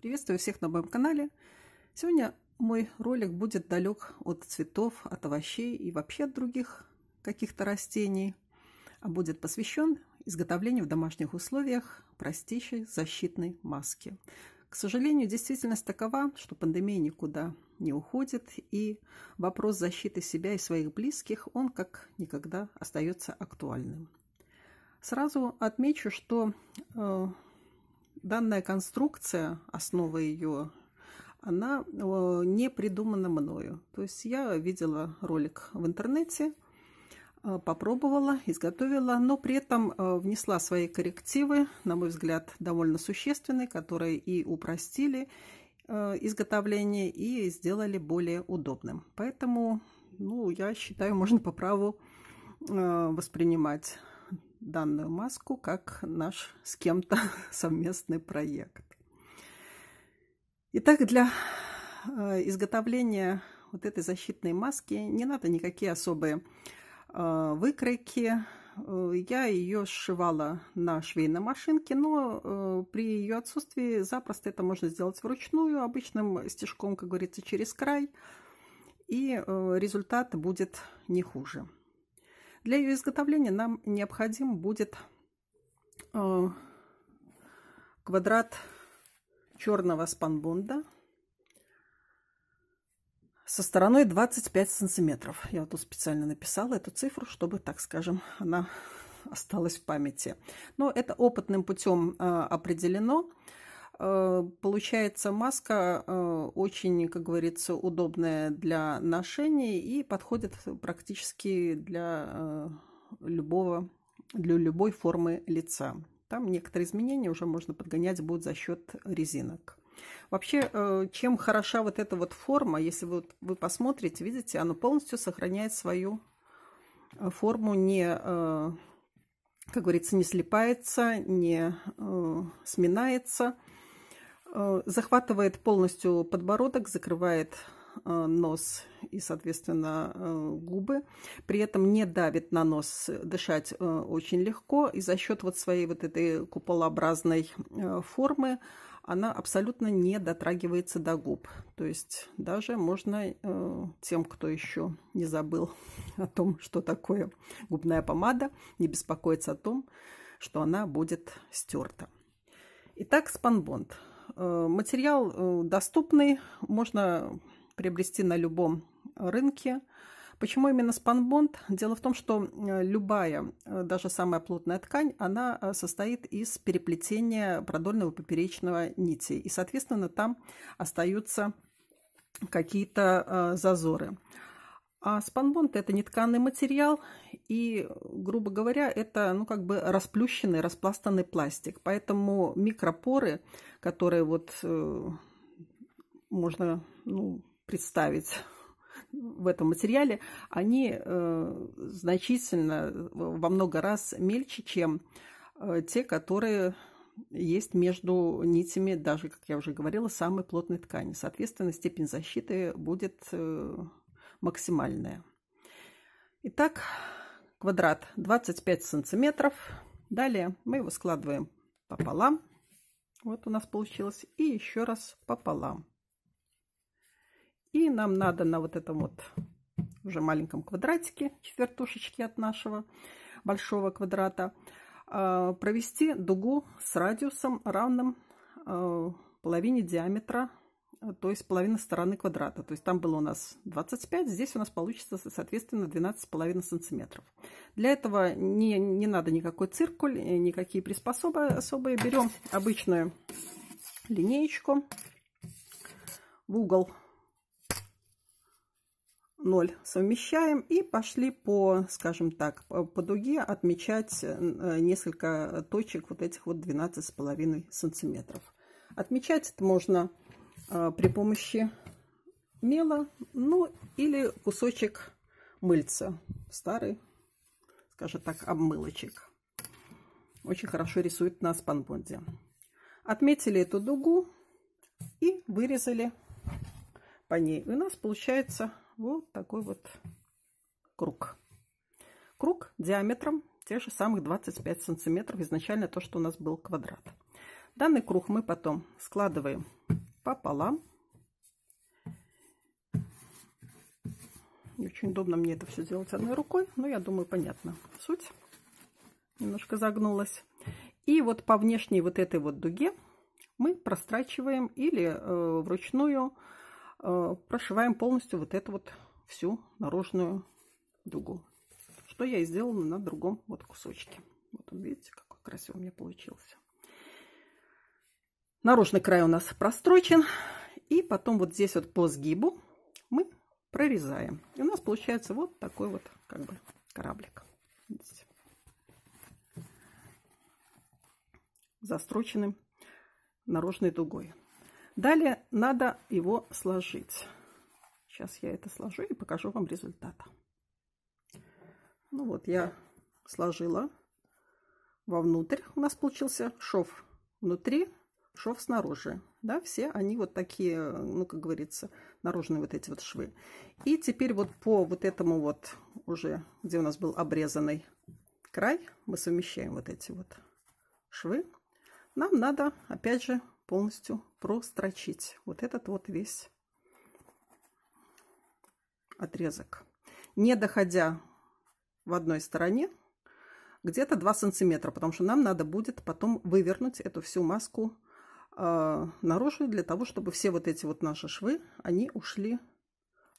Приветствую всех на моем канале. Сегодня мой ролик будет далек от цветов, от овощей и вообще от других каких-то растений, а будет посвящен изготовлению в домашних условиях простейшей защитной маски. К сожалению, действительность такова, что пандемия никуда не уходит, и вопрос защиты себя и своих близких, он как никогда остается актуальным. Сразу отмечу, что э, Данная конструкция, основа ее, она э, не придумана мною. То есть я видела ролик в интернете, э, попробовала, изготовила, но при этом э, внесла свои коррективы, на мой взгляд, довольно существенные, которые и упростили изготовление, и сделали более удобным. Поэтому, ну, я считаю, можно по праву воспринимать данную маску как наш с кем-то совместный проект. Итак, для э, изготовления вот этой защитной маски не надо никакие особые э, выкройки. Э, я ее сшивала на швейной машинке, но при ее отсутствии запросто это можно сделать вручную, обычным стежком, как говорится, через край, и результат будет не хуже. Для ее изготовления нам необходим будет э, квадрат черного спанбонда со стороной 25 сантиметров. Я вот тут специально написала эту цифру, чтобы, так скажем, она осталась в памяти. Но это опытным путем э, определено. Э, получается маска э, очень, как говорится, удобная для ношения и подходит практически для э, любого, для любой формы лица. Там некоторые изменения уже можно подгонять будет за счет резинок. Вообще, чем хороша вот эта вот форма, если вы, вы посмотрите, видите, она полностью сохраняет свою форму, не, как говорится, не слипается, не сминается. Э, захватывает полностью подбородок, закрывает э, нос и, соответственно, э, губы. При этом не давит на нос, дышать очень легко. И за счет вот своей вот этой куполообразной формы она абсолютно не дотрагивается до губ. То есть даже можно тем, кто еще не забыл о том, что такое губная помада, не беспокоиться о том, что она будет стерта. Итак, спанбонд. Э, материал э, доступный, можно приобрести на любом рынке. Почему именно спанбонд? Дело в том, что э, любая, даже самая плотная ткань, она состоит из переплетения продольного и поперечного нитей. И, соответственно, там остаются какие-то зазоры. А спанбонд – это не тканый материал, и, грубо говоря, это ну, как бы расплющенный, распластанный пластик. Поэтому микропоры, которые вот э, можно ну, представить в этом материале, они э, значительно, во много раз мельче, чем э, те, которые есть между нитями, даже, как я уже говорила, самой плотной ткани. Соответственно, степень защиты будет... Э, максимальная. Итак, квадрат 25 сантиметров. Далее мы его складываем пополам. Вот у нас получилось. И еще раз пополам. И нам надо на вот этом вот уже маленьком квадратике, четвертушечке от нашего большого квадрата, а, провести дугу с радиусом равным а, половине диаметра то есть половина стороны квадрата. То есть там было у нас 25, здесь у нас получится, соответственно, 12,5 сантиметров. Для этого не, не надо никакой циркуль, э, никакие приспособы особые. Берем обычную линеечку в угол 0 совмещаем и пошли по, скажем так, по дуге отмечать э, э, несколько точек вот этих вот 12,5 сантиметров. Отмечать это можно Э, при помощи мела, ну или кусочек мыльца, старый, скажем так, обмылочек. Очень хорошо рисует на спанбонде. Отметили эту дугу и вырезали по ней. И у нас получается вот такой вот круг. Круг диаметром тех же самых 25 сантиметров, изначально то, что у нас был квадрат. Данный круг мы потом складываем пополам. И очень удобно мне это все делать одной рукой, но я думаю, понятно суть. Немножко загнулась. И вот по внешней вот этой вот дуге мы прострачиваем или э, вручную э, прошиваем полностью вот эту вот всю наружную дугу. Что я и сделала на другом вот кусочке. Вот он, видите, какой красивый у меня получился. Наружный край у нас прострочен. И потом вот здесь вот по сгибу мы прорезаем. И у нас получается вот такой вот как бы кораблик. Видите? Застроченным наружной дугой. Далее надо его сложить. Сейчас я это сложу и покажу вам результат. Ну вот я сложила вовнутрь. У нас получился шов внутри шов снаружи. Да, все они вот такие, ну, как говорится, наружные вот эти вот швы. И теперь вот по вот этому вот уже, где у нас был обрезанный край, мы совмещаем вот эти вот швы. Нам надо, опять же, полностью прострочить вот этот вот весь отрезок. Не доходя в одной стороне где-то 2 сантиметра, потому что нам надо будет потом вывернуть эту всю маску а, наружу для того, чтобы все вот эти вот наши швы, они ушли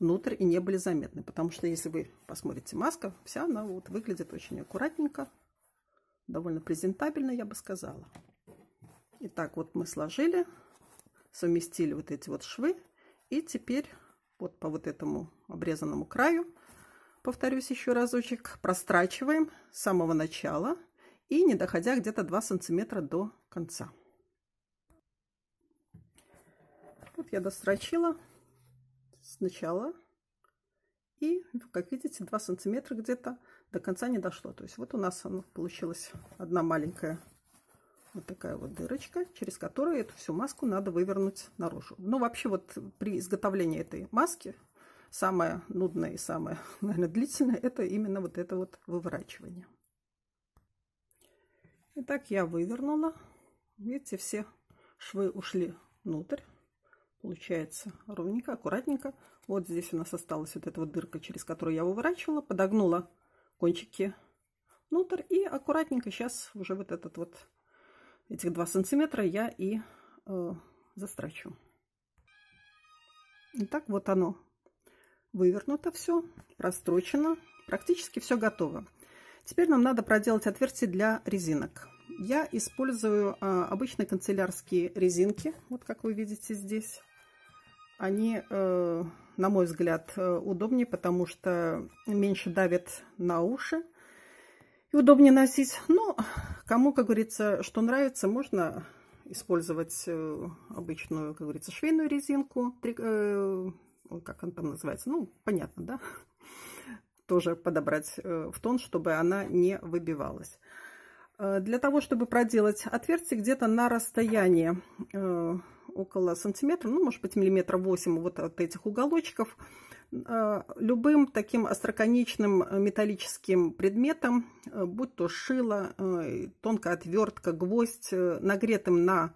внутрь и не были заметны. Потому что если вы посмотрите маска, вся она вот выглядит очень аккуратненько, довольно презентабельно, я бы сказала. Итак, вот мы сложили, совместили вот эти вот швы. И теперь вот по вот этому обрезанному краю, повторюсь еще разочек, прострачиваем с самого начала и не доходя где-то 2 сантиметра до конца. Вот я дострочила сначала. И, как видите, 2 сантиметра где-то до конца не дошло. То есть вот у нас оно получилась одна маленькая вот такая вот дырочка, через которую эту всю маску надо вывернуть наружу. Ну, вообще вот при изготовлении этой маски самое нудное и самое, наверное, длительное, это именно вот это вот выворачивание. Итак, я вывернула. Видите, все швы ушли внутрь получается ровненько, аккуратненько. Вот здесь у нас осталась вот эта вот дырка, через которую я выворачивала, подогнула кончики внутрь и аккуратненько сейчас уже вот этот вот, этих два сантиметра я и э, застрочу. Итак, вот оно вывернуто все, прострочено, практически все готово. Теперь нам надо проделать отверстие для резинок. Я использую э, обычные канцелярские резинки, вот как вы видите здесь они, э, на мой взгляд, э, удобнее, потому что меньше давят на уши и удобнее носить. Но кому, как говорится, что нравится, можно использовать э, обычную, как говорится, швейную резинку, как она там называется, ну, понятно, да? Тоже подобрать в тон, чтобы она не выбивалась. Э, для того, чтобы проделать отверстие где-то на расстоянии э, около сантиметра, ну, может быть, миллиметра 8 вот от этих уголочков, э, любым таким остроконечным металлическим предметом, будь то шило, тонкая отвертка, гвоздь, нагретым на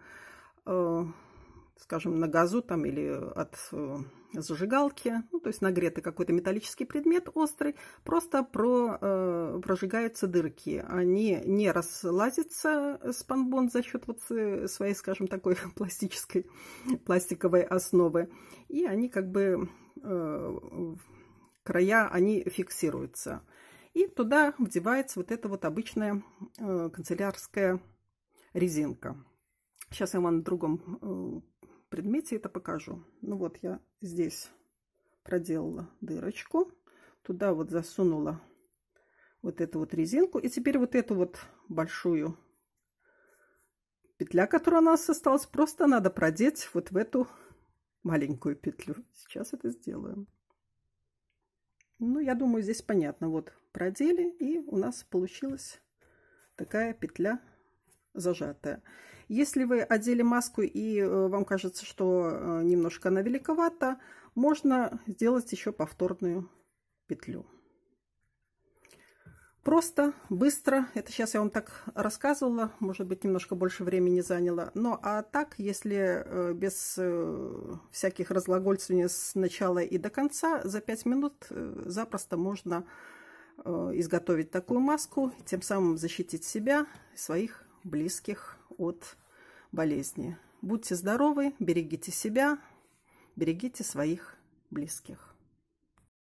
скажем, на газу там или э, от э, зажигалки, ну, то есть нагретый какой-то металлический предмет острый, просто про, э, прожигаются дырки. Они не разлазятся с панбон за счет вот э, своей, скажем, такой пластической, пластиковой основы. И они как бы, э, края, они фиксируются. И туда вдевается вот эта вот обычная э, канцелярская резинка. Сейчас я вам на другом предмете это покажу. Ну вот я здесь проделала дырочку, туда вот засунула вот эту вот резинку. И теперь вот эту вот большую петля, которая у нас осталась, просто надо продеть вот в эту маленькую петлю. Сейчас это сделаем. Ну, я думаю, здесь понятно. Вот продели, и у нас получилась такая петля зажатая. Если вы одели маску и э, вам кажется, что э, немножко она великовата, можно сделать еще повторную петлю. Просто, быстро. Это сейчас я вам так рассказывала, может быть, немножко больше времени заняло. Но ну, а так, если э, без всяких разглагольствований с начала и до конца, за 5 минут запросто можно изготовить такую маску, тем самым защитить себя, своих близких от болезни. Будьте здоровы, берегите себя, берегите своих близких.